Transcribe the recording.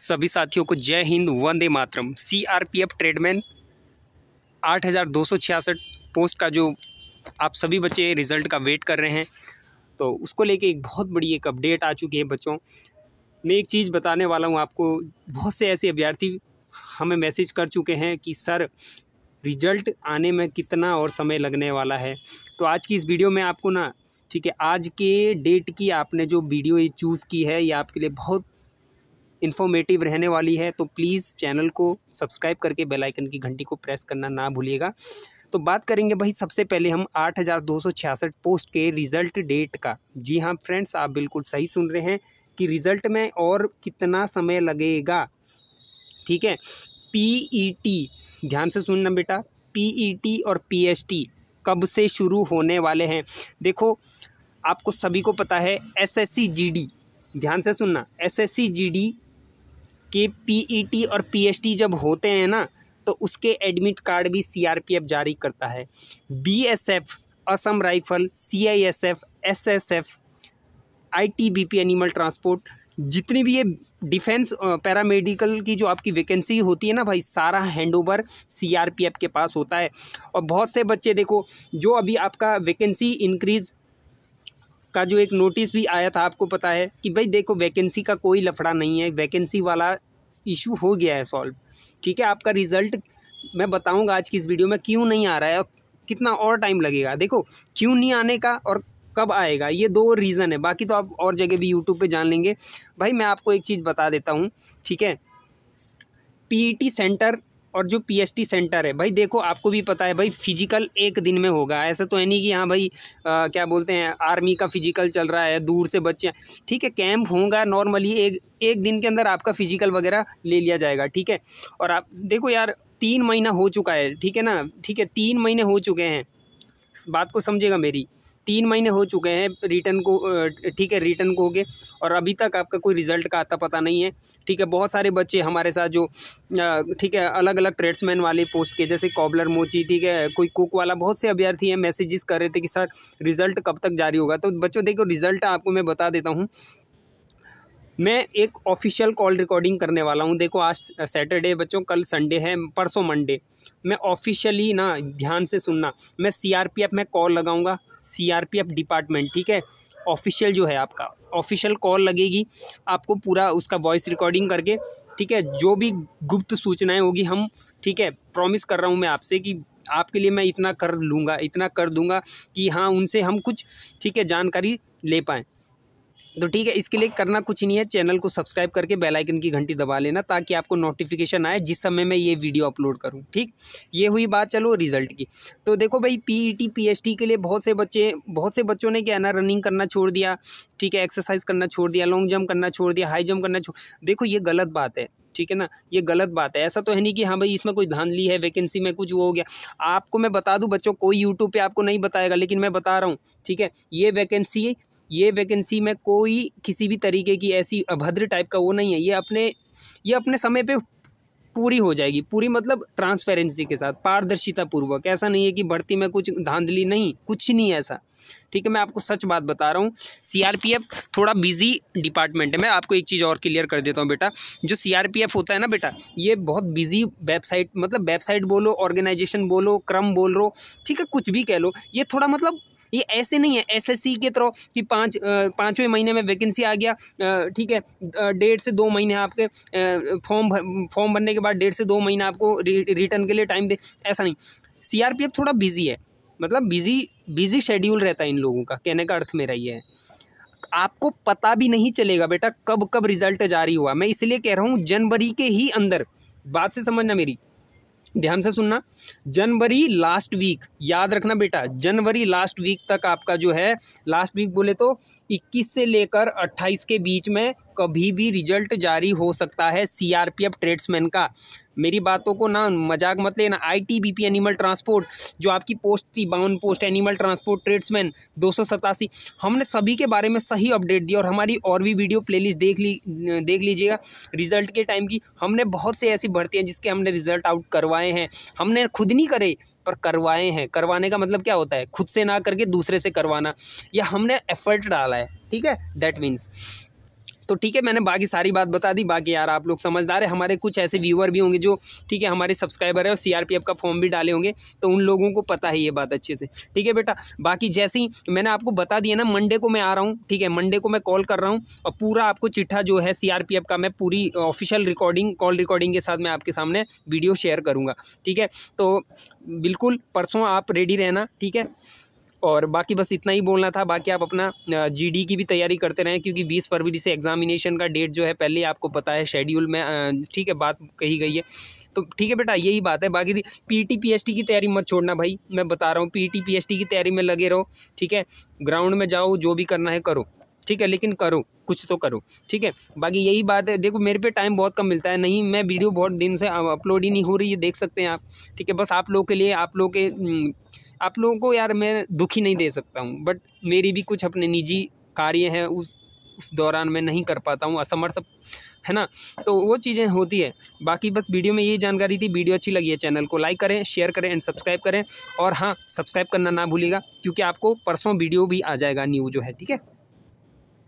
सभी साथियों को जय हिंद वंदे मातरम सीआरपीएफ ट्रेडमैन आठ हज़ार दो सौ छियासठ पोस्ट का जो आप सभी बच्चे रिज़ल्ट का वेट कर रहे हैं तो उसको लेके एक बहुत बड़ी एक अपडेट आ चुकी है बच्चों मैं एक चीज़ बताने वाला हूँ आपको बहुत से ऐसे अभ्यर्थी हमें मैसेज कर चुके हैं कि सर रिजल्ट आने में कितना और समय लगने वाला है तो आज की इस वीडियो में आपको ना ठीक है आज के डेट की आपने जो वीडियो ये चूज़ की है ये आपके लिए बहुत इन्फॉर्मेटिव रहने वाली है तो प्लीज़ चैनल को सब्सक्राइब करके बेल आइकन की घंटी को प्रेस करना ना भूलिएगा तो बात करेंगे भाई सबसे पहले हम आठ हज़ार दो सौ छियासठ पोस्ट के रिज़ल्ट डेट का जी हाँ फ्रेंड्स आप बिल्कुल सही सुन रहे हैं कि रिज़ल्ट में और कितना समय लगेगा ठीक है पी ई टी ध्यान से सुनना बेटा पी ई टी और पी एस टी कब से शुरू होने वाले हैं देखो आपको सभी को पता है S S C G D ध्यान से सुनना S S C G D कि पीईटी e और पीएचडी जब होते हैं ना तो उसके एडमिट कार्ड भी सीआरपीएफ जारी करता है BSF Assam rifle CISF SSF ITBP animal transport जितनी भी ये डिफेंस पैरामेडिकल की जो आपकी वैकेंसी होती है ना भाई सारा हैंडओवर सीआरपीएफ के पास होता है और बहुत से बच्चे देखो जो अभी आपका वैकेंसी इंक्रीज़ का जो एक नोटिस भी आया था आपको पता है कि भाई देखो वैकेंसी का कोई लफड़ा नहीं है वैकेंसी वाला इशू हो गया है सॉल्व ठीक है आपका रिज़ल्ट मैं बताऊंगा आज की इस वीडियो में क्यों नहीं आ रहा है और कितना और टाइम लगेगा देखो क्यों नहीं आने का और कब आएगा ये दो रीज़न है बाकी तो आप और जगह भी यूट्यूब पर जान लेंगे भाई मैं आपको एक चीज़ बता देता हूँ ठीक है पी सेंटर e और जो पीएचटी सेंटर है भाई देखो आपको भी पता है भाई फिजिकल एक दिन में होगा ऐसा तो है नहीं कि हाँ भाई आ, क्या बोलते हैं आर्मी का फिजिकल चल रहा है दूर से बच्चे ठीक है कैंप होगा नॉर्मली एक एक दिन के अंदर आपका फिजिकल वगैरह ले लिया जाएगा ठीक है और आप देखो यार तीन महीना हो चुका है ठीक है ना ठीक है तीन महीने हो चुके हैं बात को समझेगा मेरी तीन महीने हो चुके हैं रिटर्न को ठीक है रिटर्न को हो गए और अभी तक आपका कोई रिजल्ट का आता पता नहीं है ठीक है बहुत सारे बच्चे हमारे साथ जो ठीक है अलग अलग ट्रेड्समैन वाले पोस्ट के जैसे कॉबलर मोची ठीक है कोई कुक वाला बहुत से अभ्यर्थी हैं मैसेजेस कर रहे थे कि सर रिज़ल्ट कब तक जारी होगा तो बच्चों देखो रिज़ल्ट आपको मैं बता देता हूँ मैं एक ऑफिशियल कॉल रिकॉर्डिंग करने वाला हूँ देखो आज सैटरडे बच्चों कल संडे है परसों मंडे मैं ऑफिशियली ना ध्यान से सुनना मैं सीआरपीएफ में कॉल लगाऊंगा सीआरपीएफ डिपार्टमेंट ठीक है ऑफिशियल जो है आपका ऑफिशियल कॉल लगेगी आपको पूरा उसका वॉइस रिकॉर्डिंग करके ठीक है जो भी गुप्त सूचनाएं होगी हम ठीक है प्रॉमिस कर रहा हूँ मैं आपसे कि आपके लिए मैं इतना कर लूँगा इतना कर दूँगा कि हाँ उनसे हम कुछ ठीक है जानकारी ले पाएँ तो ठीक है इसके लिए करना कुछ नहीं है चैनल को सब्सक्राइब करके बेल आइकन की घंटी दबा लेना ताकि आपको नोटिफिकेशन आए जिस समय मैं ये वीडियो अपलोड करूं ठीक ये हुई बात चलो रिजल्ट की तो देखो भाई पीईटी पीएचटी e के लिए बहुत से बच्चे बहुत से बच्चों ने क्या है ना रनिंग करना छोड़ दिया ठीक है एक्सरसाइज करना छोड़ दिया लॉन्ग जंप करना छोड़ दिया हाई जंप करना छोड़ देखो ये गलत बात है ठीक है ना ये गलत बात है ऐसा तो है नहीं कि हाँ भाई इसमें कोई धान ली है वैकेंसी में कुछ वो हो गया आपको मैं बता दूं बच्चों कोई यूट्यूब पे आपको नहीं बताएगा लेकिन मैं बता रहा हूँ ठीक है ये वैकेंसी ये वैकेंसी में कोई किसी भी तरीके की ऐसी अभद्र टाइप का वो नहीं है ये अपने ये अपने समय पे पूरी हो जाएगी पूरी मतलब ट्रांसपेरेंसी के साथ पारदर्शिता पूर्वक ऐसा नहीं है कि भर्ती में कुछ धांधली नहीं कुछ नहीं ऐसा ठीक है मैं आपको सच बात बता रहा हूँ सी थोड़ा बिजी डिपार्टमेंट है मैं आपको एक चीज़ और क्लियर कर देता हूँ बेटा जो सी होता है ना बेटा ये बहुत बिजी वेबसाइट मतलब वेबसाइट बोलो ऑर्गेनाइजेशन बोलो क्रम बोल रो ठीक है कुछ भी कह लो ये थोड़ा मतलब ये ऐसे नहीं है एस के तरह कि पाँच पाँचवें महीने में वैकेंसी आ गया ठीक है डेढ़ से दो महीने आपके फॉर्म भर, फॉर्म भरने के बाद डेढ़ से दो महीने आपको रिटर्न के लिए टाइम दे ऐसा नहीं सी थोड़ा बिजी है मतलब बिजी बिज़ी शेड्यूल रहता है इन लोगों का कहने का अर्थ मेरा ये है आपको पता भी नहीं चलेगा बेटा कब कब रिज़ल्ट जारी हुआ मैं इसलिए कह रहा हूँ जनवरी के ही अंदर बात से समझना मेरी ध्यान से सुनना जनवरी लास्ट वीक याद रखना बेटा जनवरी लास्ट वीक तक आपका जो है लास्ट वीक बोले तो 21 से लेकर 28 के बीच में कभी भी रिजल्ट जारी हो सकता है सीआरपीएफ ट्रेड्समैन का मेरी बातों को ना मजाक मत लेना I T B P animal transport जो आपकी पोस्ट थी बाउन पोस्ट एनिमल ट्रांसपोर्ट ट्रेड्समैन दो हमने सभी के बारे में सही अपडेट दिया और हमारी और भी वीडियो प्लेलिस्ट देख ली देख लीजिएगा रिजल्ट के टाइम की हमने बहुत से ऐसी भर्तियाँ जिसके हमने रिजल्ट आउट करवाए हैं हमने खुद नहीं करे पर करवाए हैं करवाने का मतलब क्या होता है खुद से ना करके दूसरे से करवाना या हमने एफर्ट डाला है ठीक है दैट मीन्स तो ठीक है मैंने बाकी सारी बात बता दी बाकी यार आप लोग समझदार है हमारे कुछ ऐसे व्यूअर भी होंगे जो ठीक है हमारे सब्सक्राइबर है और सी का फॉर्म भी डाले होंगे तो उन लोगों को पता है ये बात अच्छे से ठीक है बेटा बाकी जैसे ही मैंने आपको बता दिया ना मंडे को मैं आ रहा हूँ ठीक है मंडे को मैं कॉल कर रहा हूँ और पूरा आपको चिट्ठा जो है सी का मैं पूरी ऑफिशियल रिकॉर्डिंग कॉल रिकॉर्डिंग के साथ मैं आपके सामने वीडियो शेयर करूँगा ठीक है तो बिल्कुल परसों आप रेडी रहना ठीक है और बाकी बस इतना ही बोलना था बाकी आप अपना जीडी की भी तैयारी करते रहें क्योंकि बीस फरवरी से एग्जामिनेशन का डेट जो है पहले आपको पता है शेड्यूल में ठीक है बात कही गई है तो ठीक है बेटा यही बात है बाकी पीटी टी की तैयारी मत छोड़ना भाई मैं बता रहा हूँ पीटी टी की तैयारी में लगे रहो ठीक है ग्राउंड में जाओ जो भी करना है करो ठीक है लेकिन करो कुछ तो करो ठीक है बाकी यही बात है देखो मेरे पे टाइम बहुत कम मिलता है नहीं मैं वीडियो बहुत दिन से अपलोड ही नहीं हो रही है देख सकते हैं आप ठीक है बस आप लोग के लिए आप लोग के आप लोगों को यार मैं दुखी नहीं दे सकता हूँ बट मेरी भी कुछ अपने निजी कार्य हैं उस उस दौरान मैं नहीं कर पाता हूँ असमर्थ है ना तो वो चीज़ें होती है बाकी बस वीडियो में ये जानकारी थी वीडियो अच्छी लगी है चैनल को लाइक करें शेयर करें एंड सब्सक्राइब करें और हाँ सब्सक्राइब करना ना भूलिएगा क्योंकि आपको परसों वीडियो भी आ जाएगा न्यू जो है ठीक है